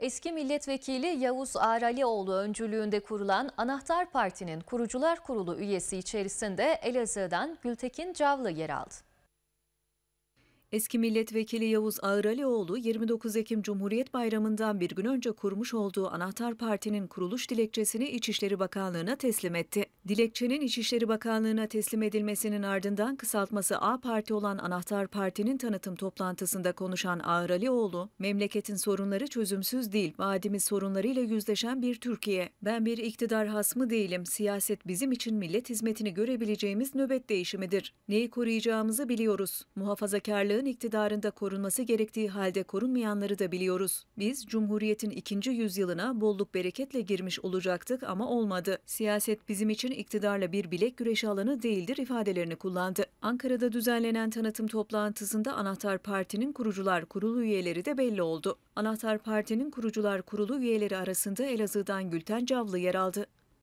Eski milletvekili Yavuz Aralioğlu öncülüğünde kurulan Anahtar Parti'nin Kurucular Kurulu üyesi içerisinde Elazığ'dan Gültekin Cavlı yer aldı. Eski milletvekili Yavuz Ağralioğlu 29 Ekim Cumhuriyet Bayramı'ndan bir gün önce kurmuş olduğu Anahtar Parti'nin kuruluş dilekçesini İçişleri Bakanlığı'na teslim etti. Dilekçenin İçişleri Bakanlığı'na teslim edilmesinin ardından kısaltması A Parti olan Anahtar Parti'nin tanıtım toplantısında konuşan Ağralioğlu, memleketin sorunları çözümsüz değil, vadimiz sorunlarıyla yüzleşen bir Türkiye. Ben bir iktidar hasmı değilim, siyaset bizim için millet hizmetini görebileceğimiz nöbet değişimidir. Neyi koruyacağımızı biliyoruz. Muhafazakarlığı Ocağın iktidarında korunması gerektiği halde korunmayanları da biliyoruz. Biz Cumhuriyet'in ikinci yüzyılına bolluk bereketle girmiş olacaktık ama olmadı. Siyaset bizim için iktidarla bir bilek güreşi alanı değildir ifadelerini kullandı. Ankara'da düzenlenen tanıtım toplantısında Anahtar Parti'nin kurucular kurulu üyeleri de belli oldu. Anahtar Parti'nin kurucular kurulu üyeleri arasında Elazığ'dan Gülten Cavlı yer aldı.